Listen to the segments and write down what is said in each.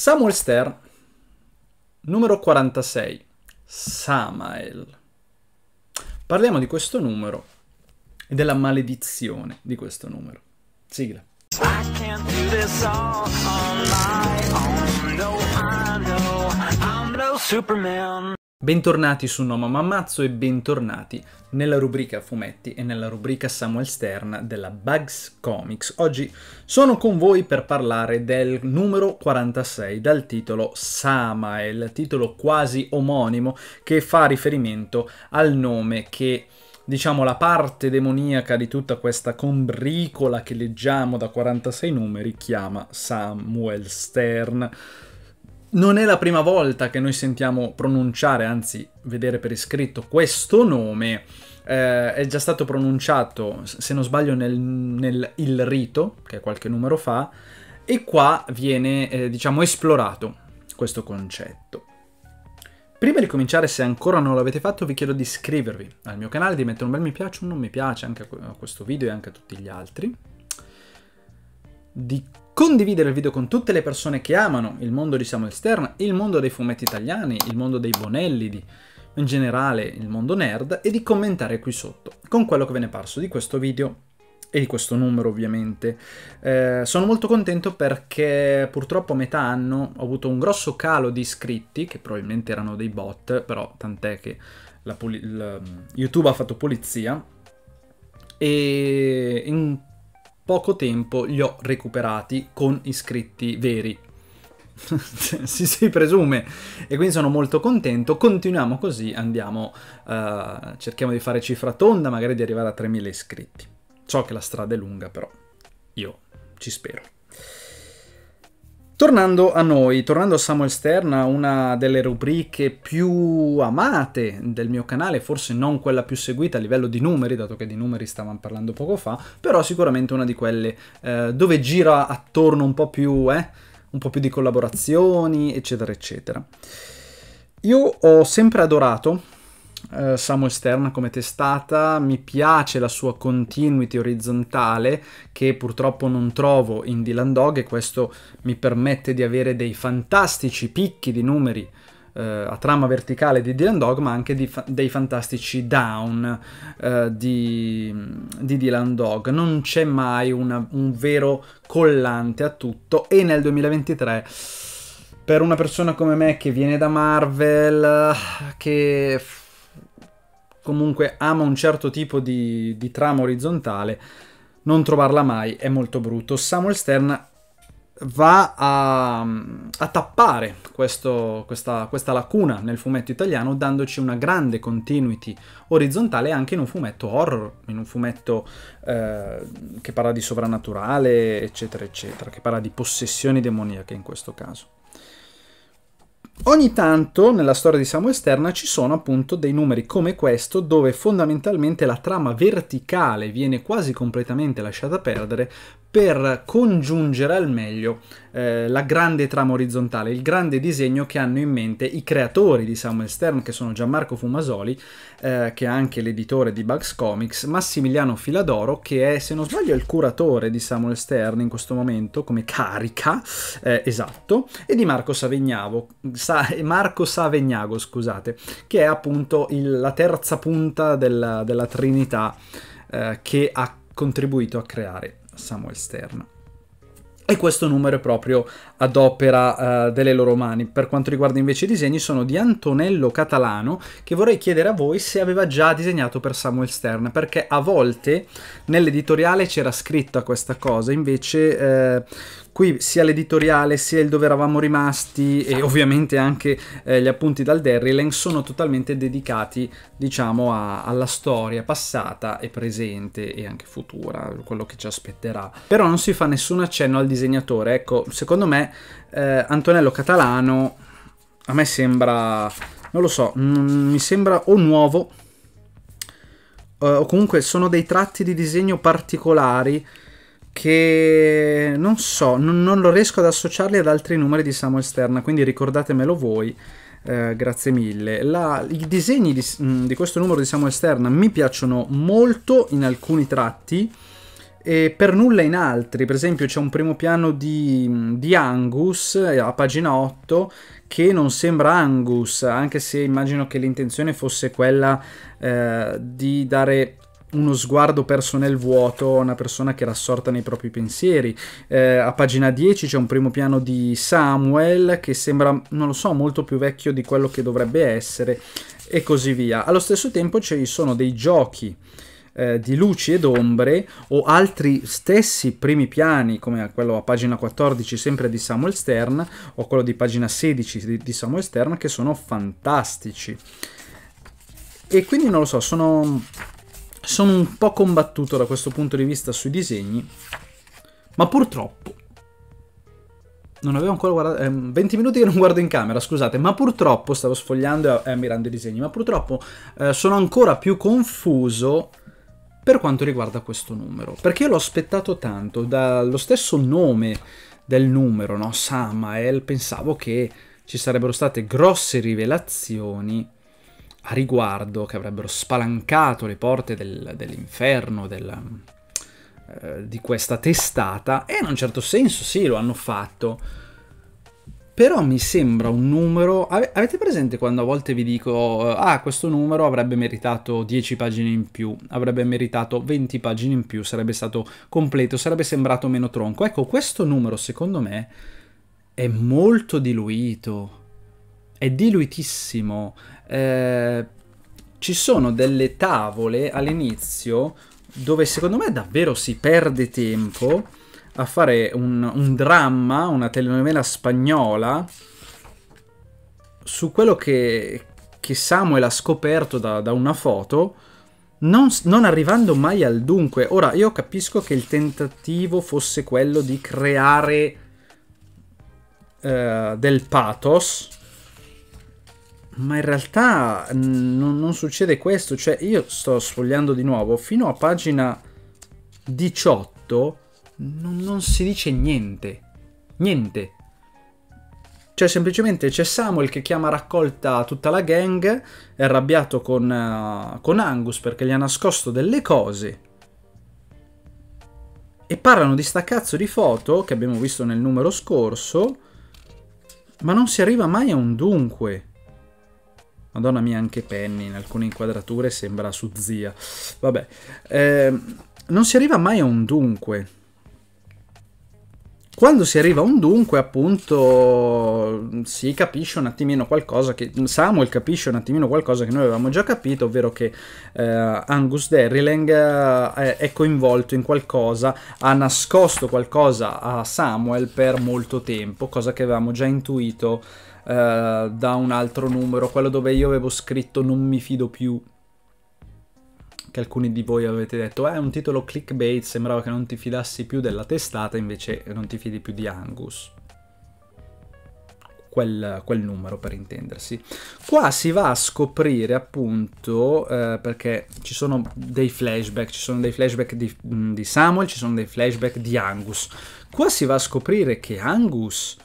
Samuel Stern, numero 46, Samael. Parliamo di questo numero e della maledizione di questo numero. Sigla. Superman. Bentornati su Noma Mammazzo e bentornati nella rubrica fumetti e nella rubrica Samuel Stern della Bugs Comics. Oggi sono con voi per parlare del numero 46 dal titolo Samael, titolo quasi omonimo che fa riferimento al nome che diciamo la parte demoniaca di tutta questa combricola che leggiamo da 46 numeri chiama Samuel Stern. Non è la prima volta che noi sentiamo pronunciare, anzi vedere per iscritto, questo nome. Eh, è già stato pronunciato, se non sbaglio, nel, nel Il Rito, che è qualche numero fa, e qua viene, eh, diciamo, esplorato questo concetto. Prima di cominciare, se ancora non l'avete fatto, vi chiedo di iscrivervi al mio canale, di mettere un bel mi piace, un non mi piace anche a questo video e anche a tutti gli altri, di condividere il video con tutte le persone che amano il mondo di Samuel Stern, il mondo dei fumetti italiani, il mondo dei Bonellidi, in generale il mondo nerd, e di commentare qui sotto con quello che ve ne è parso di questo video e di questo numero ovviamente. Eh, sono molto contento perché purtroppo a metà anno ho avuto un grosso calo di iscritti, che probabilmente erano dei bot, però tant'è che um, YouTube ha fatto pulizia, e in poco tempo li ho recuperati con iscritti veri. si, si presume e quindi sono molto contento continuiamo così andiamo uh, cerchiamo di fare cifra tonda magari di arrivare a 3000 iscritti so che la strada è lunga però io ci spero Tornando a noi, tornando a Samuel Stern, una delle rubriche più amate del mio canale, forse non quella più seguita a livello di numeri, dato che di numeri stavamo parlando poco fa, però sicuramente una di quelle eh, dove gira attorno un po' più, eh, un po' più di collaborazioni, eccetera, eccetera. Io ho sempre adorato eh, Samo Esterna come testata, mi piace la sua continuity orizzontale che purtroppo non trovo in Dylan Dog e questo mi permette di avere dei fantastici picchi di numeri eh, a trama verticale di Dylan Dog ma anche fa dei fantastici down eh, di, di, Dylan Dog. Non c'è mai una, un vero collante a tutto e nel 2023 per una persona come me che viene da Marvel, che comunque ama un certo tipo di, di trama orizzontale, non trovarla mai è molto brutto. Samuel Stern va a, a tappare questo, questa, questa, lacuna nel fumetto italiano dandoci una grande continuity orizzontale anche in un fumetto horror, in un fumetto eh, che parla di sovrannaturale, eccetera, eccetera, che parla di possessioni demoniache in questo caso. Ogni tanto nella storia di Samu Esterna ci sono appunto dei numeri come questo dove fondamentalmente la trama verticale viene quasi completamente lasciata perdere per congiungere al meglio eh, la grande trama orizzontale, il grande disegno che hanno in mente i creatori di Samuel Stern, che sono Gianmarco Fumasoli, eh, che è anche l'editore di Bugs Comics, Massimiliano Filadoro, che è, se non sbaglio, il curatore di Samuel Stern in questo momento, come carica, eh, esatto, e di Marco Savignavo, Sa Marco Savegnago, scusate, che è appunto il, la terza punta della, della Trinità eh, che ha contribuito a creare Samuel Stern. E questo numero è proprio ad opera uh, delle loro mani. Per quanto riguarda invece i disegni, sono di Antonello Catalano, che vorrei chiedere a voi se aveva già disegnato per Samuel Stern, perché a volte nell'editoriale c'era scritta questa cosa, invece eh, qui sia l'editoriale sia il dove eravamo rimasti e esatto. ovviamente anche eh, gli appunti dal Derrylang sono totalmente dedicati diciamo a, alla storia passata e presente e anche futura, quello che ci aspetterà. Però non si fa nessun accenno al disegnatore, ecco secondo me eh, Antonello Catalano a me sembra, non lo so, mi sembra o nuovo eh, o comunque sono dei tratti di disegno particolari che non so, non, non, lo riesco ad associarli ad altri numeri di Samuel Stern, quindi ricordatemelo voi. Eh, grazie mille. La, I disegni di, mm, di, questo numero di Samuel Stern mi piacciono molto in alcuni tratti e per nulla in altri. Per esempio c'è un primo piano di, mm, di Angus eh, a pagina 8 che non sembra Angus, anche se immagino che l'intenzione fosse quella eh, di dare uno sguardo perso nel vuoto, una persona che era assorta nei propri pensieri. Eh, a pagina 10 c'è un primo piano di Samuel che sembra, non lo so, molto più vecchio di quello che dovrebbe essere e così via. Allo stesso tempo ci sono dei giochi eh, di luci ed ombre o altri stessi primi piani come quello a pagina 14 sempre di Samuel Stern o quello di pagina 16 di, di Samuel Stern che sono fantastici. E quindi non lo so, sono sono un po' combattuto da questo punto di vista sui disegni, ma purtroppo non avevo ancora guardato. Eh, 20 minuti che non guardo in camera, scusate. Ma purtroppo stavo sfogliando e ammirando i disegni. Ma purtroppo eh, sono ancora più confuso per quanto riguarda questo numero. Perché io l'ho aspettato tanto. Dallo stesso nome del numero, no? Samael, pensavo che ci sarebbero state grosse rivelazioni a riguardo che avrebbero spalancato le porte del, dell'inferno, del, eh, di questa testata, e in un certo senso sì, lo hanno fatto. Però mi sembra un numero... Avete presente quando a volte vi dico, ah, questo numero avrebbe meritato 10 pagine in più, avrebbe meritato 20 pagine in più, sarebbe stato completo, sarebbe sembrato meno tronco. Ecco, questo numero secondo me è molto diluito, è diluitissimo, eh, ci sono delle tavole all'inizio dove secondo me davvero si perde tempo a fare un, un dramma, una telenovela spagnola su quello che, che Samuel ha scoperto da, da una foto. Non, non, arrivando mai al dunque. Ora, io capisco che il tentativo fosse quello di creare eh, del pathos, ma in realtà non succede questo, cioè io sto sfogliando di nuovo, fino a pagina 18 non, non si dice niente, niente. Cioè semplicemente c'è Samuel che chiama raccolta tutta la gang, è arrabbiato con, uh, con Angus perché gli ha nascosto delle cose. E parlano di sta cazzo di foto che abbiamo visto nel numero scorso, ma non si arriva mai a un dunque. Madonna mia, anche Penny in alcune inquadrature sembra su zia. Vabbè, eh, non si arriva mai a un dunque. Quando si arriva a un dunque, appunto, si capisce un attimino qualcosa che Samuel capisce un attimino qualcosa che noi avevamo già capito, ovvero che eh, Angus Derrilang eh, è coinvolto in qualcosa, ha nascosto qualcosa a Samuel per molto tempo, cosa che avevamo già intuito eh, da un altro numero, quello dove io avevo scritto non mi fido più, che alcuni di voi avete detto, eh, è un titolo clickbait, sembrava che non ti fidassi più della testata, invece non ti fidi più di Angus. Quel, quel numero per intendersi. Qua si va a scoprire appunto eh, perché ci sono dei flashback, ci sono dei flashback di, di Samuel, ci sono dei flashback di Angus. Qua si va a scoprire che Angus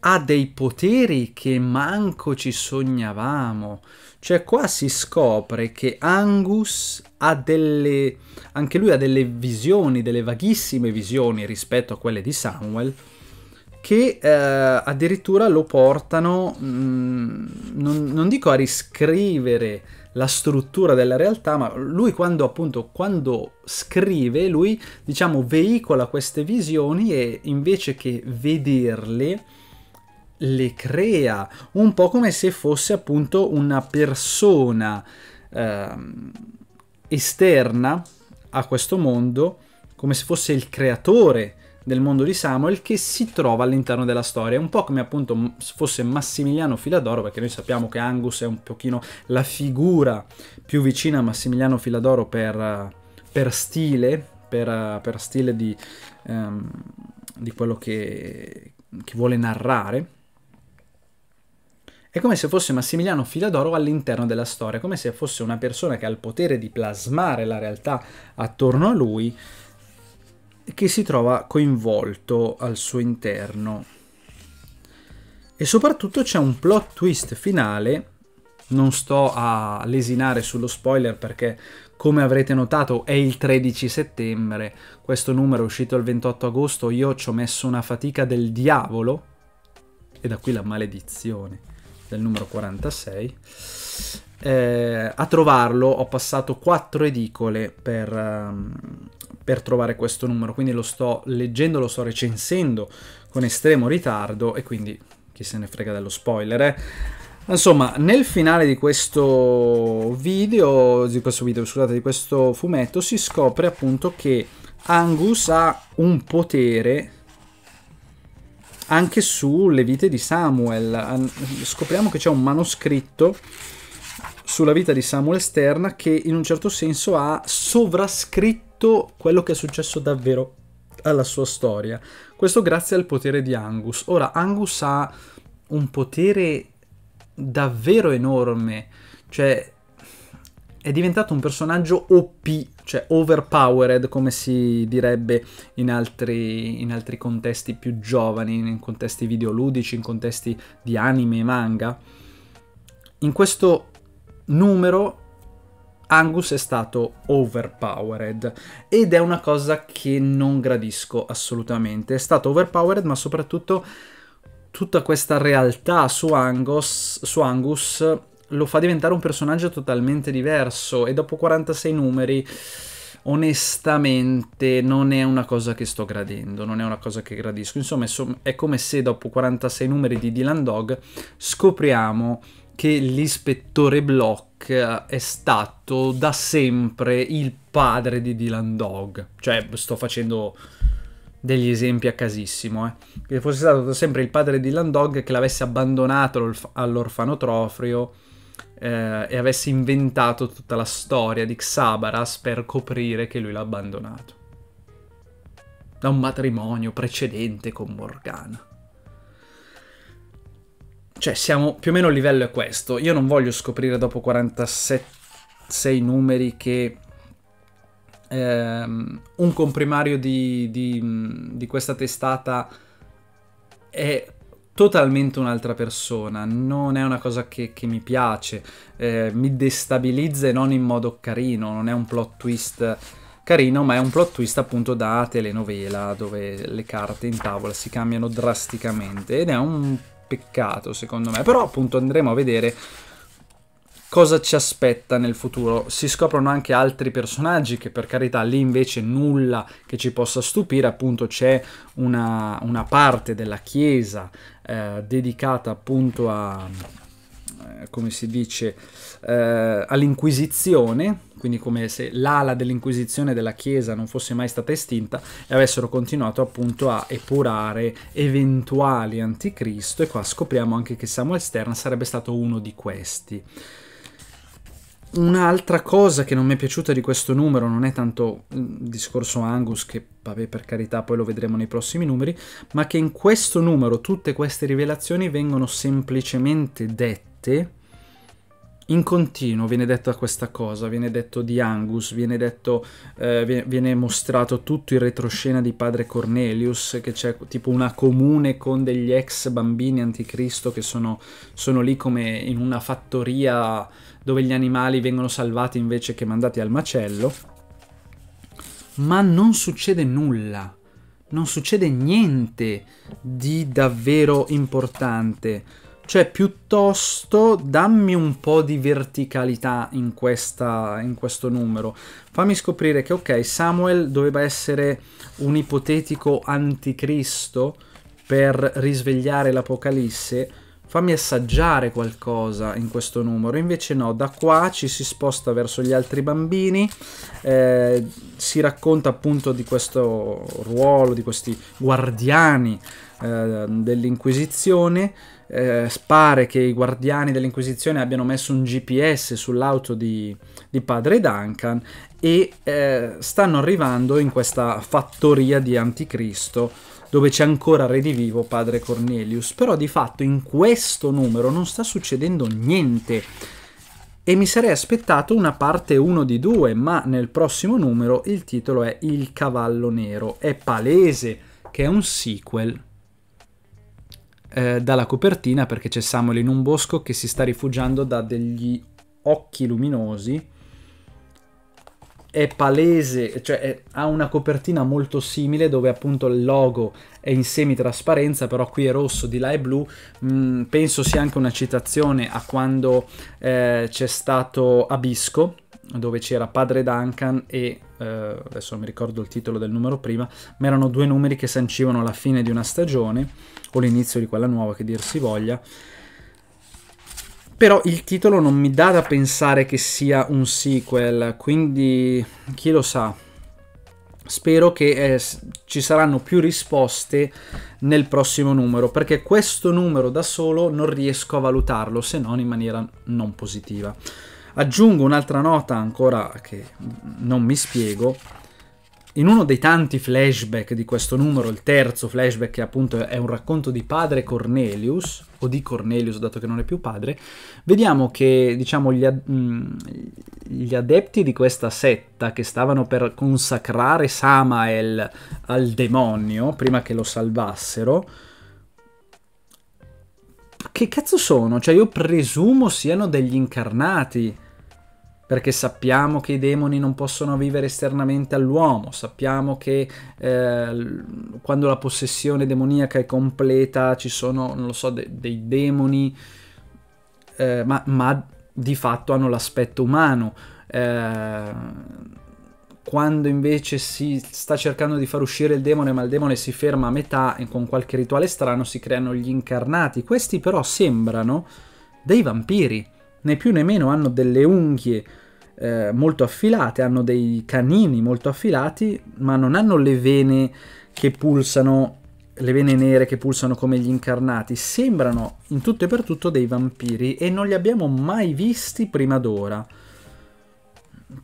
ha dei poteri che manco ci sognavamo. Cioè qua si scopre che Angus ha delle... anche lui ha delle visioni, delle vaghissime visioni rispetto a quelle di Samuel, che eh, addirittura lo portano, mh, mm, non, non dico a riscrivere la struttura della realtà, ma lui quando appunto quando scrive, lui diciamo veicola queste visioni e invece che vederle le crea, un po' come se fosse appunto una persona eh, esterna a questo mondo, come se fosse il creatore del mondo di Samuel che si trova all'interno della storia, un po' come appunto fosse Massimiliano Filadoro, perché noi sappiamo che Angus è un pochino la figura più vicina a Massimiliano Filadoro per, per stile, per, per, stile di, um, di quello che, che vuole narrare è come se fosse Massimiliano Filadoro all'interno della storia, come se fosse una persona che ha il potere di plasmare la realtà attorno a lui, che si trova coinvolto al suo interno. E soprattutto c'è un plot twist finale, non sto a lesinare sullo spoiler perché come avrete notato è il 13 settembre, questo numero è uscito il 28 agosto, io ci ho messo una fatica del diavolo, e da qui la maledizione del numero 46. Eh, a trovarlo ho passato quattro edicole per, um, per trovare questo numero, quindi lo sto leggendo, lo sto recensendo con estremo ritardo e quindi chi se ne frega dello spoiler. Eh? Insomma, nel finale di questo video, di questo video, scusate, di questo fumetto si scopre appunto che Angus ha un potere anche sulle vite di Samuel. Scopriamo che c'è un manoscritto sulla vita di Samuel Stern che in un certo senso ha sovrascritto quello che è successo davvero alla sua storia. Questo grazie al potere di Angus. Ora, Angus ha un potere davvero enorme, cioè è diventato un personaggio OP, cioè overpowered come si direbbe in altri, in altri contesti più giovani, in contesti videoludici, in contesti di anime e manga. In questo numero Angus è stato overpowered ed è una cosa che non gradisco assolutamente. È stato overpowered ma soprattutto tutta questa realtà su, Angus, su Angus lo fa diventare un personaggio totalmente diverso e dopo 46 numeri onestamente non è una cosa che sto gradendo, non è una cosa che gradisco. Insomma, è come se dopo 46 numeri di Dylan Dog scopriamo che l'ispettore Block eh, è stato da sempre il padre di Dylan Dog. Cioè, sto facendo degli esempi a casissimo, eh. che fosse stato da sempre il padre di Dylan Dog che l'avesse abbandonato all'orfanotrofio eh, e avesse inventato tutta la storia di Xabaras per coprire che lui l'ha abbandonato. Da un matrimonio precedente con Morgana. Cioè, siamo più o meno il livello è questo. Io non voglio scoprire dopo 46 numeri che ehm, un comprimario di, di, di questa testata è totalmente un'altra persona, non è una cosa che, che mi piace, eh, mi destabilizza e non in modo carino, non è un plot twist carino, ma è un plot twist appunto da telenovela, dove le carte in tavola si cambiano drasticamente ed è un peccato secondo me, però appunto andremo a vedere cosa ci aspetta nel futuro. Si scoprono anche altri personaggi che per carità lì invece nulla che ci possa stupire, appunto c'è una, una, parte della chiesa eh, dedicata appunto a, eh, come si dice, eh, all'inquisizione, quindi come se l'ala dell'inquisizione della chiesa non fosse mai stata estinta e avessero continuato appunto a epurare eventuali anticristo e qua scopriamo anche che Samuel Stern sarebbe stato uno di questi. Un'altra cosa che non mi è piaciuta di questo numero non è tanto il discorso Angus, che vabbè per carità poi lo vedremo nei prossimi numeri, ma che in questo numero tutte queste rivelazioni vengono semplicemente dette in continuo viene detta questa cosa, viene detto di Angus, viene, detto, eh, viene mostrato tutto il retroscena di padre Cornelius, che c'è tipo una comune con degli ex bambini anticristo che sono, sono lì come in una fattoria dove gli animali vengono salvati invece che mandati al macello. Ma non succede nulla, non succede niente di davvero importante cioè, piuttosto dammi un po' di verticalità in, questa, in questo numero. Fammi scoprire che, ok, Samuel doveva essere un ipotetico anticristo per risvegliare l'Apocalisse. Fammi assaggiare qualcosa in questo numero. Invece no, da qua ci si sposta verso gli altri bambini, eh, si racconta appunto di questo ruolo, di questi guardiani eh, dell'Inquisizione eh, spare che i guardiani dell'Inquisizione abbiano messo un GPS sull'auto di, di, padre Duncan e eh, stanno arrivando in questa fattoria di Anticristo dove c'è ancora redivivo padre Cornelius. Però di fatto in questo numero non sta succedendo niente e mi sarei aspettato una parte 1 di 2, ma nel prossimo numero il titolo è Il cavallo nero. È palese che è un sequel eh, dalla copertina perché c'è Samuel in un bosco che si sta rifugiando da degli occhi luminosi. È palese, cioè è, ha una copertina molto simile dove appunto il logo è in semitrasparenza, però qui è rosso, di là è blu. Mm, penso sia anche una citazione a quando eh, c'è stato Abisco dove c'era padre Duncan e eh, adesso non mi ricordo il titolo del numero prima, ma erano due numeri che sancivano la fine di una stagione o l'inizio di quella nuova che dir si voglia. Però il titolo non mi dà da pensare che sia un sequel, quindi chi lo sa. Spero che eh, ci saranno più risposte nel prossimo numero, perché questo numero da solo non riesco a valutarlo se non in maniera non positiva. Aggiungo un'altra nota ancora che non mi spiego. In uno dei tanti flashback di questo numero, il terzo flashback che appunto è un racconto di padre Cornelius, o di Cornelius dato che non è più padre, vediamo che diciamo, gli, ad mm, gli adepti di questa setta che stavano per consacrare Samael al demonio prima che lo salvassero, che cazzo sono? Cioè io presumo siano degli incarnati perché sappiamo che i demoni non possono vivere esternamente all'uomo, sappiamo che eh, quando la possessione demoniaca è completa ci sono, non lo so, de dei demoni, eh, ma, ma, di fatto hanno l'aspetto umano. Eh, quando invece si sta cercando di far uscire il demone, ma il demone si ferma a metà e con qualche rituale strano si creano gli incarnati. Questi però sembrano dei vampiri né più né meno hanno delle unghie eh, molto affilate, hanno dei canini molto affilati, ma non hanno le vene che pulsano, le vene nere che pulsano come gli incarnati. Sembrano in tutto e per tutto dei vampiri e non li abbiamo mai visti prima d'ora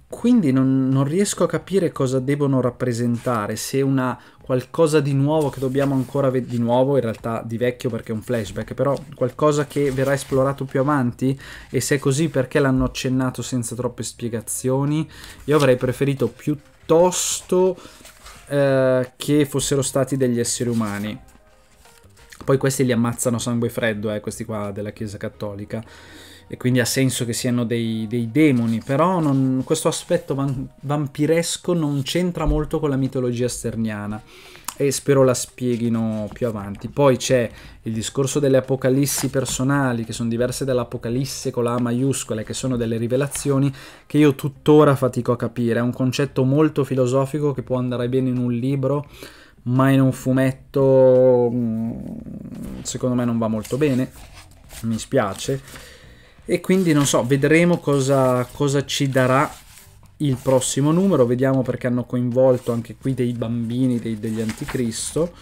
quindi non, non, riesco a capire cosa devono rappresentare, se una qualcosa di nuovo che dobbiamo ancora vedere, di nuovo in realtà di vecchio perché è un flashback, però qualcosa che verrà esplorato più avanti e se è così perché l'hanno accennato senza troppe spiegazioni, io avrei preferito piuttosto eh, che fossero stati degli esseri umani. Poi questi li ammazzano sangue freddo, eh, questi qua della Chiesa Cattolica e quindi ha senso che siano dei, dei demoni, però non, questo aspetto van, vampiresco non c'entra molto con la mitologia sterniana e spero la spieghino più avanti. Poi c'è il discorso delle apocalissi personali, che sono diverse dall'apocalisse con la A maiuscola, che sono delle rivelazioni che io tuttora fatico a capire. È un concetto molto filosofico che può andare bene in un libro, ma in un fumetto mm, secondo me non va molto bene. Mi spiace e quindi non so, vedremo cosa, cosa ci darà il prossimo numero, vediamo perché hanno coinvolto anche qui dei bambini dei, degli anticristo.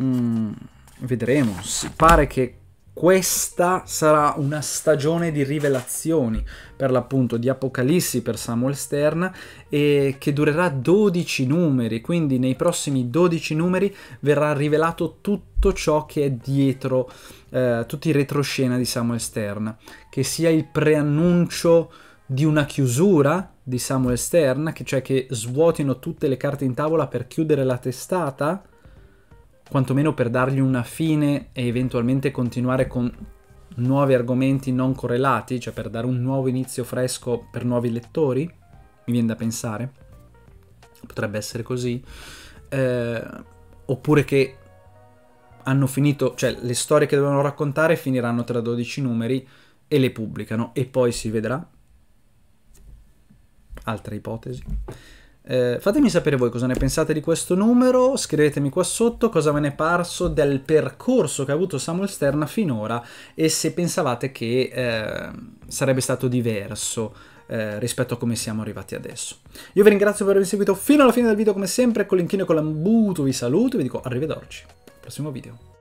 Mm, vedremo, si pare che questa sarà una stagione di rivelazioni, per l'appunto di Apocalissi per Samuel Stern, e che durerà 12 numeri, quindi nei prossimi 12 numeri verrà rivelato tutto ciò che è dietro, eh, tutti i retroscena di Samuel Stern, che sia il preannuncio di una chiusura di Samuel Stern, che cioè che svuotino tutte le carte in tavola per chiudere la testata, quantomeno per dargli una fine e eventualmente continuare con nuovi argomenti non correlati, cioè per dare un nuovo inizio fresco per nuovi lettori, mi viene da pensare, potrebbe essere così, eh, oppure che hanno finito, cioè le storie che dovevano raccontare finiranno tra 12 numeri e le pubblicano e poi si vedrà. Altra ipotesi. Eh, fatemi sapere voi cosa ne pensate di questo numero, scrivetemi qua sotto cosa ve ne è parso del percorso che ha avuto Samuel Sterna finora e se pensavate che eh, sarebbe stato diverso eh, rispetto a come siamo arrivati adesso. Io vi ringrazio per avermi seguito fino alla fine del video come sempre, con l'inchino e con l'ambuto vi saluto e vi dico arrivederci, prossimo video.